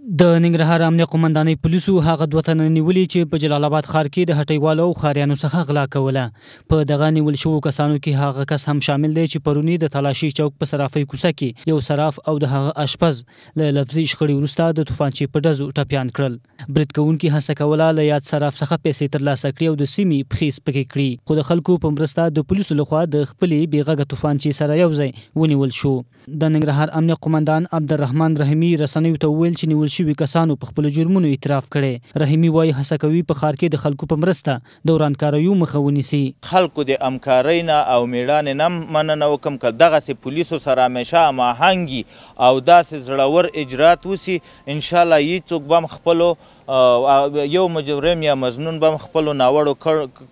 د ننګرهار امنیه قومندانۍ پولیسو هغه دوه تنه نیولې چې په جلال آباد ښار کې د هټیوالو او خاریانو څخه غلا کوله په دغه نیول شوو کسانو کې هغه کس هم شامل دی چې پرونی د تلاشي چوک په صرافۍ کوڅه کې یو صراف او د هغه آشپز له لفظي شخړې وروسته د توفانچې په ډزو ټپیان کړل برید کوونکي هڅه کوله له یاد صراف څخه پیسې ترلاسه کړي او د سیمې پخې سپکې کړي خو د خلکو په مرسته د پولیسو لخوا د خپلې بېغږه توفانچې سره یو ځای ونیول شو د ننګرهار امنیه قومندان عبدالرحمن رحیمي رسنیو ته وویل چې نیول نیول شوي کسانو په خپل جرمونو اعتراف کړي رحیمی وای هڅه کوي په خار کې د خلکو په مرسته د ورانکاریو مخه ونیسي خلکو د امکارینه او میړانې نه مننه وکم کړ دغسې پولیسو سره همیشه هماهنګي او داسې زړور اجرات وسي انشاءالله هیڅوک به هم خپلو یو مجرم یا مزنون به خپل ناوړو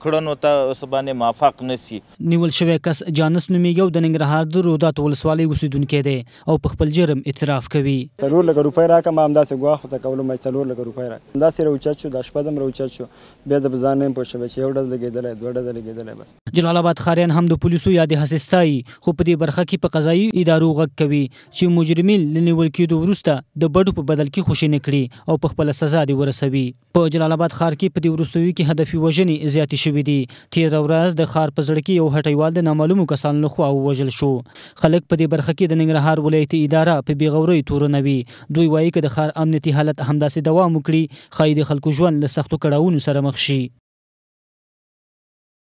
کړنو ته سبانه موافق نسی نیول شوی کس جانس نومي یو د ننګرهار د رودات ولسوالۍ اوسیدونکو دی او په خپل جرم اعتراف کوي څلور لګ روپۍ راکم همداسې ګواښ ته کول مې څلور لګ روپۍ راکم همداسې راوچت شو د شپدم راوچت شو بیا د بزان نه پوه شوی چې یو ډز لګېدلی دوه ډز لګېدلی بس جلال آباد خاریان هم د پولیسو یاد حسستای خو په دې برخه کې په قضایي ادارو غږ کوي چې مجرمین لنیول کېدو وروسته د بډو په بدل کې خوشینه کړي او په خپل سزا دی ور ورسوي په جلال آباد ښار کې په دې وروستیو کې هدفي وژنې زیاتې شوې دي تیر ورځ د ښار په زړه کې یو هټیوال د نامعلومو کسانو لخوا ووژل شو خلک په دې برخه کې د ننګرهار ولایتي اداره په بیغورۍ تورنوي دوی وایي چې د ښار امنیتي حالت همداسې دوام وکړي ښایي د خلکو ژوند له سختو کړاوونو سره مخ شي